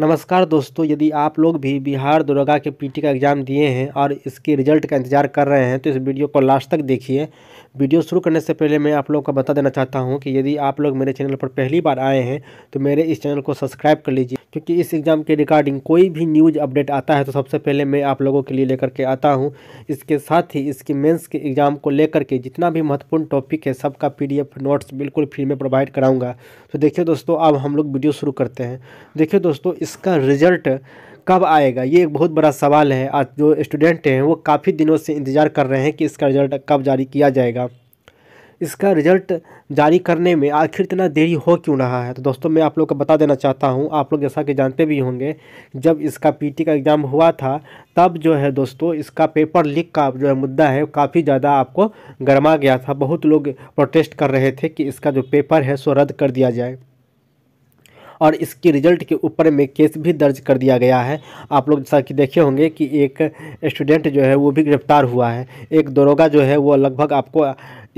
नमस्कार दोस्तों यदि आप लोग भी बिहार दरोगा के पीटी का एग्ज़ाम दिए हैं और इसके रिजल्ट का इंतज़ार कर रहे हैं तो इस वीडियो को लास्ट तक देखिए वीडियो शुरू करने से पहले मैं आप लोगों को बता देना चाहता हूं कि यदि आप लोग मेरे चैनल पर पहली बार आए हैं तो मेरे इस चैनल को सब्सक्राइब कर लीजिए क्योंकि इस एग्ज़ाम के रिगार्डिंग कोई भी न्यूज अपडेट आता है तो सबसे पहले मैं आप लोगों के लिए लेकर के आता हूँ इसके साथ ही इसके मेंस के एग्ज़ाम को लेकर के जितना भी महत्वपूर्ण टॉपिक है सबका पीडीएफ नोट्स बिल्कुल फ्री में प्रोवाइड कराऊँगा तो देखिए दोस्तों अब हम लोग वीडियो शुरू करते हैं देखिए दोस्तों इसका रिजल्ट कब आएगा ये एक बहुत बड़ा सवाल है आज जो स्टूडेंट हैं वो काफ़ी दिनों से इंतज़ार कर रहे हैं कि इसका रिजल्ट कब जारी किया जाएगा इसका रिज़ल्ट जारी करने में आखिर इतना देरी हो क्यों रहा है तो दोस्तों मैं आप लोग को बता देना चाहता हूँ आप लोग जैसा कि जानते भी होंगे जब इसका पीटी का एग्ज़ाम हुआ था तब जो है दोस्तों इसका पेपर लीक का जो है मुद्दा है काफ़ी ज़्यादा आपको गरमा गया था बहुत लोग प्रोटेस्ट कर रहे थे कि इसका जो पेपर है सो रद्द कर दिया जाए और इसके रिजल्ट के ऊपर में केस भी दर्ज कर दिया गया है आप लोग जैसा कि देखे होंगे कि एक स्टूडेंट जो है वो भी गिरफ्तार हुआ है एक दरोगा जो है वो लगभग आपको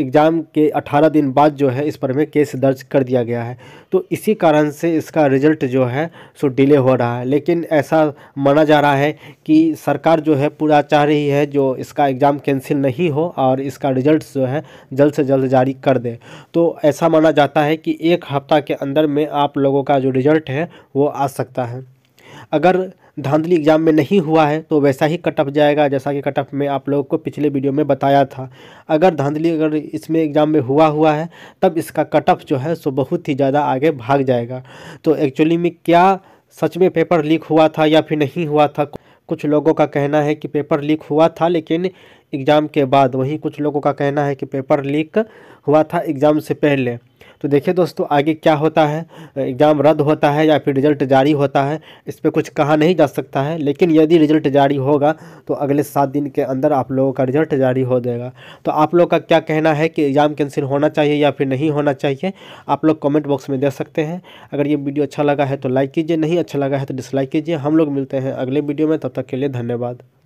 एग्ज़ाम के 18 दिन बाद जो है इस पर में केस दर्ज कर दिया गया है तो इसी कारण से इसका रिजल्ट जो है सो डिले हो रहा है लेकिन ऐसा माना जा रहा है कि सरकार जो है पूरा चाह रही है जो इसका एग्ज़ाम कैंसिल नहीं हो और इसका रिजल्ट जो है जल्द से जल्द जारी कर दे तो ऐसा माना जाता है कि एक हफ्ता के अंदर में आप लोगों का जो रिज़ल्ट है वो आ सकता है अगर धांधली एग्ज़ाम में नहीं हुआ है तो वैसा ही कट ऑफ जाएगा जैसा कि कट ऑफ में आप लोगों को पिछले वीडियो में बताया था अगर धांधली अगर इसमें एग्ज़ाम में हुआ हुआ है तब इसका कट ऑफ जो है सो बहुत ही ज़्यादा आगे भाग जाएगा तो एक्चुअली में क्या सच में पेपर लीक हुआ था या फिर नहीं हुआ था कुछ लोगों का कहना है कि पेपर लीक हुआ था लेकिन एग्ज़ाम के बाद वहीं कुछ लोगों का कहना है कि पेपर लीक हुआ था एग्ज़ाम से पहले तो देखिए दोस्तों आगे क्या होता है एग्ज़ाम रद्द होता है या फिर रिज़ल्ट जारी होता है इस पर कुछ कहा नहीं जा सकता है लेकिन यदि रिज़ल्ट जारी होगा तो अगले सात दिन के अंदर आप लोगों का रिज़ल्ट जारी हो जाएगा तो आप लोग का क्या कहना है कि एग्ज़ाम कैंसिल होना चाहिए या फिर नहीं होना चाहिए आप लोग कॉमेंट बॉक्स में दे सकते हैं अगर ये वीडियो अच्छा लगा है तो लाइक कीजिए नहीं अच्छा लगा है तो डिसलाइक कीजिए हम लोग मिलते हैं अगले वीडियो में तब तक के लिए धन्यवाद